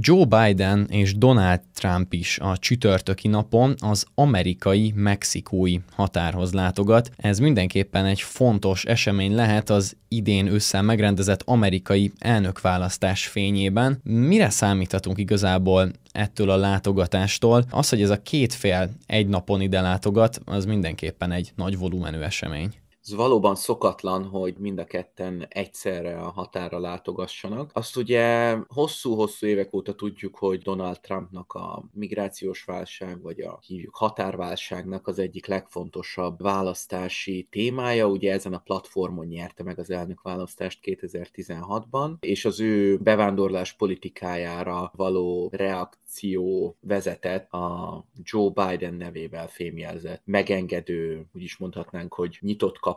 Joe Biden és Donald Trump is a csütörtöki napon az amerikai-mexikói határhoz látogat. Ez mindenképpen egy fontos esemény lehet az idén össze megrendezett amerikai elnökválasztás fényében. Mire számíthatunk igazából ettől a látogatástól? Az, hogy ez a két fél egy napon ide látogat, az mindenképpen egy nagy volumenű esemény. Ez valóban szokatlan, hogy mind a ketten egyszerre a határa látogassanak. Azt ugye hosszú-hosszú évek óta tudjuk, hogy Donald Trumpnak a migrációs válság, vagy a hívjuk határválságnak az egyik legfontosabb választási témája. Ugye ezen a platformon nyerte meg az elnök választást 2016-ban, és az ő bevándorlás politikájára való reakció vezetett a Joe Biden nevével fémjelzett, megengedő, úgy is mondhatnánk, hogy nyitott kap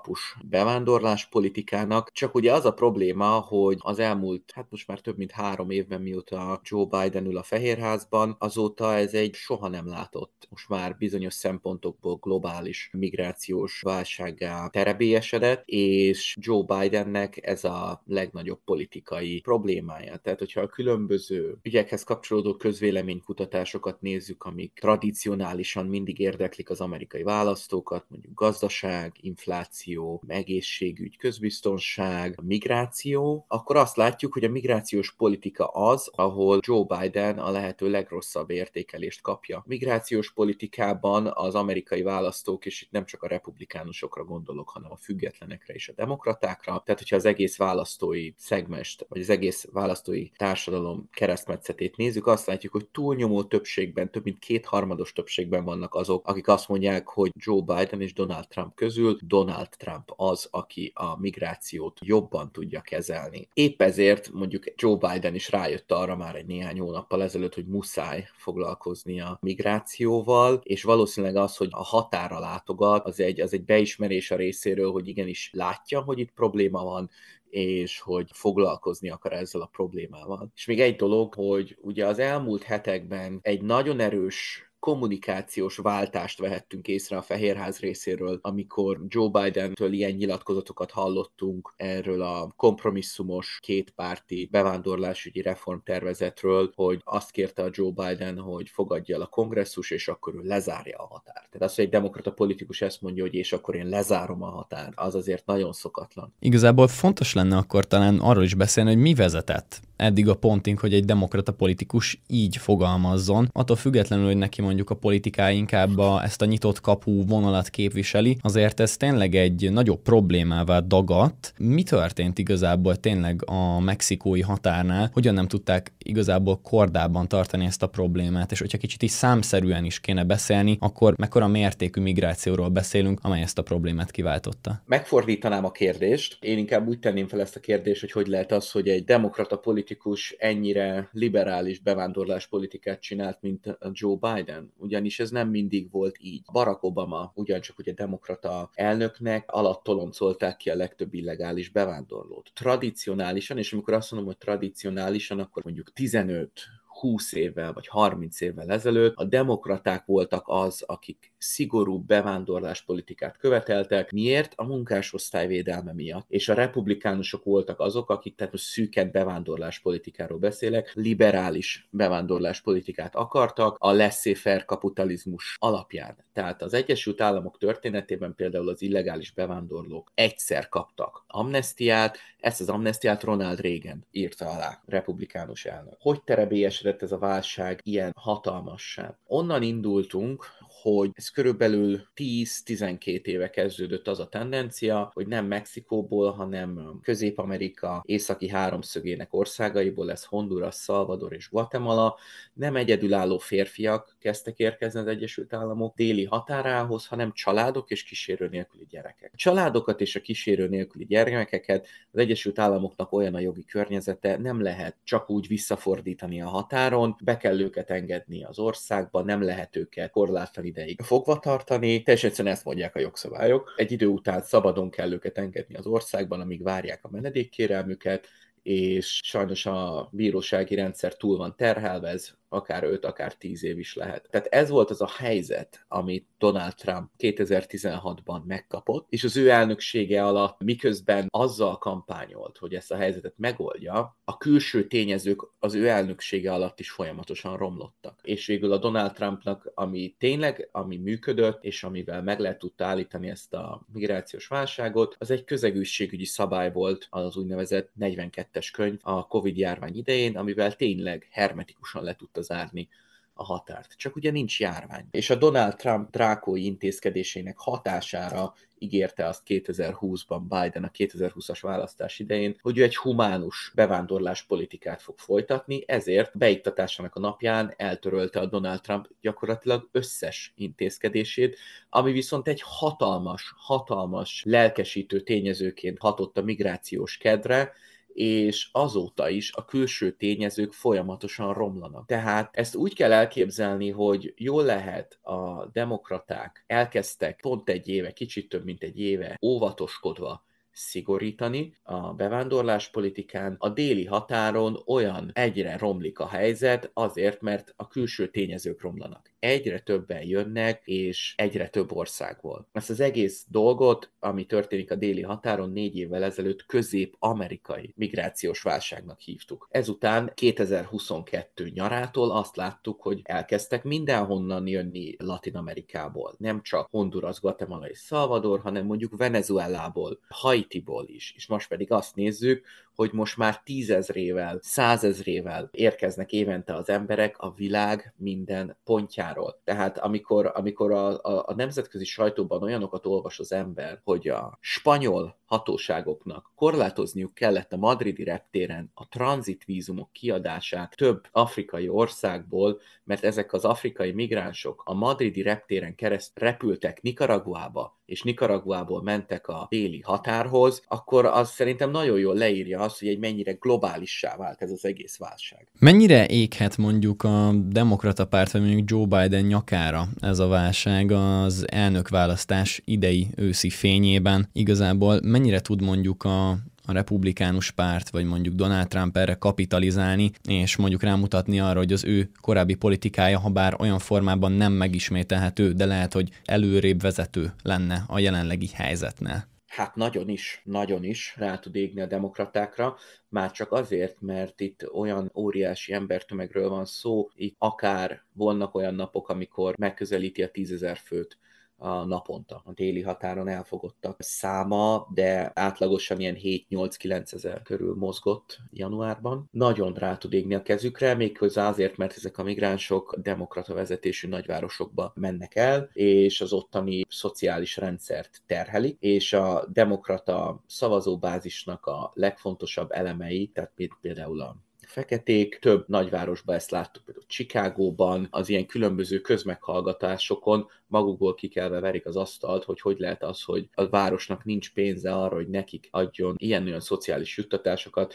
bevándorlás politikának. csak ugye az a probléma, hogy az elmúlt, hát most már több mint három évben, mióta Joe Biden ül a Fehérházban, azóta ez egy soha nem látott, most már bizonyos szempontokból globális migrációs válsággá terebélyesedett, és Joe Bidennek ez a legnagyobb politikai problémája. Tehát, hogyha a különböző ügyekhez kapcsolódó közvéleménykutatásokat nézzük, amik tradicionálisan mindig érdeklik az amerikai választókat, mondjuk gazdaság, infláció, migráció, egészségügy, közbiztonság, migráció, akkor azt látjuk, hogy a migrációs politika az, ahol Joe Biden a lehető legrosszabb értékelést kapja. Migrációs politikában az amerikai választók, és itt nem csak a republikánusokra gondolok, hanem a függetlenekre és a demokratákra, tehát hogyha az egész választói szegmest, vagy az egész választói társadalom keresztmetszetét nézzük, azt látjuk, hogy túlnyomó többségben, több mint kétharmados többségben vannak azok, akik azt mondják, hogy Joe Biden és Donald Trump közül Donald Donald Trump az, aki a migrációt jobban tudja kezelni. Épp ezért mondjuk Joe Biden is rájött arra már egy néhány hónappal ezelőtt, hogy muszáj foglalkozni a migrációval, és valószínűleg az, hogy a határa látogat, az egy, az egy beismerés a részéről, hogy igenis látja, hogy itt probléma van, és hogy foglalkozni akar ezzel a problémával. És még egy dolog, hogy ugye az elmúlt hetekben egy nagyon erős kommunikációs váltást vehettünk észre a Fehérház részéről, amikor Joe Biden-től ilyen nyilatkozatokat hallottunk erről a kompromisszumos kétpárti bevándorlásügyi reformtervezetről, hogy azt kérte a Joe Biden, hogy fogadja el a kongresszus, és akkor ő lezárja a határt. Tehát az, hogy egy demokrata politikus ezt mondja, hogy és akkor én lezárom a határt, az azért nagyon szokatlan. Igazából fontos lenne akkor talán arról is beszélni, hogy mi vezetett eddig a pontink, hogy egy demokrata politikus így fogalmazzon, attól függetlenül, hogy neki mondjuk a politiká inkább a, ezt a nyitott kapu vonalat képviseli, azért ez tényleg egy nagyobb problémává dagadt. Mi történt igazából tényleg a mexikói határnál, hogyan nem tudták igazából kordában tartani ezt a problémát, és hogyha kicsit is számszerűen is kéne beszélni, akkor mekkora mértékű migrációról beszélünk, amely ezt a problémát kiváltotta? Megfordítanám a kérdést. Én inkább úgy tenném fel ezt a kérdést, hogy hogy lehet az, hogy egy demokrata politikus politikus ennyire liberális bevándorláspolitikát csinált, mint Joe Biden, ugyanis ez nem mindig volt így. Barack Obama ugyancsak ugye demokrata elnöknek alatt toloncolták ki a legtöbb illegális bevándorlót. Tradicionálisan, és amikor azt mondom, hogy tradicionálisan, akkor mondjuk 15 20 évvel vagy 30 évvel ezelőtt a demokraták voltak az, akik szigorú bevándorláspolitikát követeltek. Miért? A munkásosztály védelme miatt. És a republikánusok voltak azok, akik, tehát most szűken bevándorláspolitikáról beszélek, liberális bevándorláspolitikát akartak a laissez-faire kapitalizmus alapján. Tehát az Egyesült Államok történetében például az illegális bevándorlók egyszer kaptak amnestiát, ezt az amnestiát Ronald Reagan írta alá, republikánus elnök. Hogy terebélyesedett ez a válság ilyen hatalmassá? Onnan indultunk, hogy ez körülbelül 10-12 éve kezdődött az a tendencia, hogy nem Mexikóból, hanem Közép-Amerika északi háromszögének országaiból, lesz Honduras, Salvador és Guatemala, nem egyedülálló férfiak kezdtek érkezni az Egyesült Államok déli határához, hanem családok és kísérő nélküli gyerekek. A családokat és a kísérő nélküli gyermekeket az Egyesült Államoknak olyan a jogi környezete, nem lehet csak úgy visszafordítani a határon, be kell őket engedni az országba, nem lehet őket korlátlan ideig fogva tartani. Teljesen egyszerűen ezt mondják a jogszabályok. Egy idő után szabadon kell őket engedni az országban, amíg várják a menedékkérelmüket, és sajnos a bírósági rendszer túl van terhelve, ez akár 5, akár 10 év is lehet. Tehát ez volt az a helyzet, amit Donald Trump 2016-ban megkapott, és az ő elnöksége alatt, miközben azzal kampányolt, hogy ezt a helyzetet megoldja, a külső tényezők az ő elnöksége alatt is folyamatosan romlottak. És végül a Donald Trumpnak, ami tényleg, ami működött, és amivel meg lehet tudta állítani ezt a migrációs válságot, az egy közegészségügyi szabály volt, az úgynevezett 42 2022-es könyv a Covid járvány idején, amivel tényleg hermetikusan le tudta zárni a határt. Csak ugye nincs járvány. És a Donald Trump drákói intézkedésének hatására ígérte azt 2020-ban Biden a 2020-as választás idején, hogy ő egy humánus bevándorlás politikát fog folytatni, ezért beiktatásának a napján eltörölte a Donald Trump gyakorlatilag összes intézkedését, ami viszont egy hatalmas, hatalmas lelkesítő tényezőként hatott a migrációs kedre, és azóta is a külső tényezők folyamatosan romlanak. Tehát ezt úgy kell elképzelni, hogy jól lehet a demokraták elkezdtek pont egy éve, kicsit több mint egy éve óvatoskodva szigorítani a bevándorlás politikán A déli határon olyan egyre romlik a helyzet, azért, mert a külső tényezők romlanak egyre többen jönnek, és egyre több országból. Ezt az egész dolgot, ami történik a déli határon, négy évvel ezelőtt közép-amerikai migrációs válságnak hívtuk. Ezután 2022 nyarától azt láttuk, hogy elkezdtek mindenhonnan jönni Latin-Amerikából. Nem csak Honduras, Guatemala és Salvador, hanem mondjuk Venezuelából, Haitiból is. És most pedig azt nézzük, hogy most már tízezrével, százezrével érkeznek évente az emberek a világ minden pontjáról. Tehát amikor, amikor a, a, a nemzetközi sajtóban olyanokat olvas az ember, hogy a spanyol hatóságoknak korlátozniuk kellett a madridi reptéren a tranzitvízumok kiadását több afrikai országból, mert ezek az afrikai migránsok a madridi reptéren kereszt repültek Nikaraguába, és Nikaraguából mentek a déli határhoz, akkor az szerintem nagyon jól leírja azt, hogy egy mennyire globálissá vált ez az egész válság. Mennyire éghet mondjuk a demokrata párt, vagy mondjuk Joe Biden nyakára ez a válság az elnökválasztás idei őszi fényében? Igazából mennyire tud mondjuk a a republikánus párt, vagy mondjuk Donald Trump erre kapitalizálni, és mondjuk rámutatni arra, hogy az ő korábbi politikája, ha bár olyan formában nem megismételhető, de lehet, hogy előrébb vezető lenne a jelenlegi helyzetnél. Hát nagyon is, nagyon is rá tud égni a demokratákra, már csak azért, mert itt olyan óriási embertömegről van szó, itt akár vannak olyan napok, amikor megközelíti a tízezer főt a naponta, a déli határon elfogottak száma, de átlagosan ilyen 7-8-9 ezer körül mozgott januárban. Nagyon rá tud égni a kezükre, méghozzá azért, mert ezek a migránsok demokrata vezetésű nagyvárosokba mennek el, és az ottani szociális rendszert terhelik, és a demokrata szavazóbázisnak a legfontosabb elemei, tehát például a feketék, több nagyvárosban ezt láttuk, például Csikágóban, az ilyen különböző közmeghallgatásokon magukból kikelve verik az asztalt, hogy hogy lehet az, hogy a városnak nincs pénze arra, hogy nekik adjon ilyen-olyan szociális juttatásokat,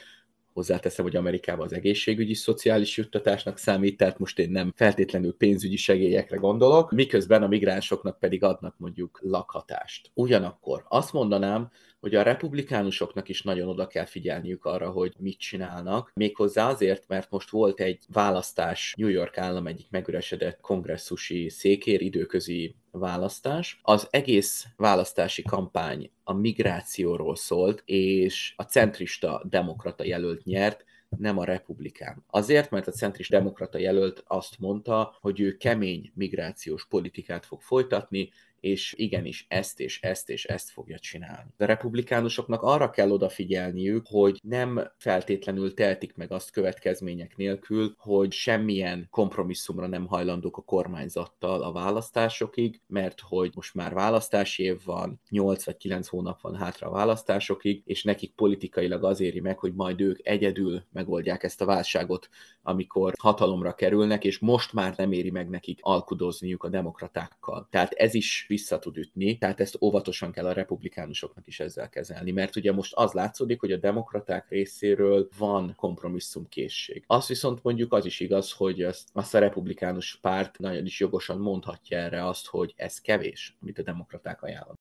Hozzáteszem, hogy Amerikában az egészségügyi szociális juttatásnak számít, tehát most én nem feltétlenül pénzügyi segélyekre gondolok, miközben a migránsoknak pedig adnak mondjuk lakhatást. Ugyanakkor azt mondanám, hogy a republikánusoknak is nagyon oda kell figyelniük arra, hogy mit csinálnak. Méghozzá azért, mert most volt egy választás New York állam egyik megüresedett kongresszusi székér, időközi választás. Az egész választási kampány a migrációról szólt, és a centrista demokrata jelölt nyert, nem a republikán. Azért, mert a centris demokrata jelölt azt mondta, hogy ő kemény migrációs politikát fog folytatni, és igenis ezt és ezt és ezt fogja csinálni. a republikánusoknak arra kell odafigyelniük, hogy nem feltétlenül teltik meg azt következmények nélkül, hogy semmilyen kompromisszumra nem hajlandók a kormányzattal a választásokig, mert hogy most már választási év van, 8 vagy 9 hónap van hátra a választásokig, és nekik politikailag az éri meg, hogy majd ők egyedül megoldják ezt a válságot, amikor hatalomra kerülnek, és most már nem éri meg nekik alkudozniuk a demokratákkal. Tehát ez is vissza tud ütni, tehát ezt óvatosan kell a republikánusoknak is ezzel kezelni, mert ugye most az látszódik, hogy a demokraták részéről van kompromisszumkészség. Azt viszont mondjuk az is igaz, hogy azt, azt a republikánus párt nagyon is jogosan mondhatja erre azt, hogy ez kevés, amit a demokraták ajánlanak.